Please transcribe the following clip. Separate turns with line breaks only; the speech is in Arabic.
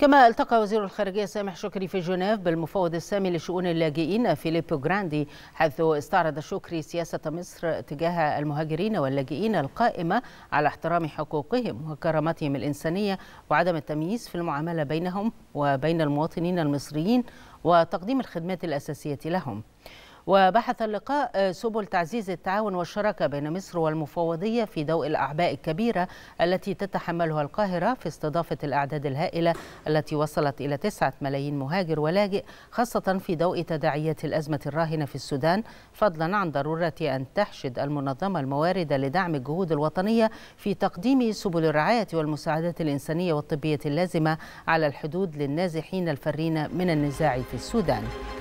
كما التقى وزير الخارجية سامح شكري في جنيف بالمفوض السامي لشؤون اللاجئين فيليبو جراندي حيث استعرض شكري سياسة مصر تجاه المهاجرين واللاجئين القائمة على احترام حقوقهم وكرامتهم الإنسانية وعدم التمييز في المعاملة بينهم وبين المواطنين المصريين وتقديم الخدمات الأساسية لهم. وبحث اللقاء آه، سبل تعزيز التعاون والشراكة بين مصر والمفوضية في ضوء الأعباء الكبيرة التي تتحملها القاهرة في استضافة الأعداد الهائلة التي وصلت إلى 9 ملايين مهاجر ولاجئ خاصة في ضوء تداعيات الأزمة الراهنة في السودان فضلا عن ضرورة أن تحشد المنظمة الموارد لدعم الجهود الوطنية في تقديم سبل الرعاية والمساعدات الإنسانية والطبية اللازمة على الحدود للنازحين الفارين من النزاع في السودان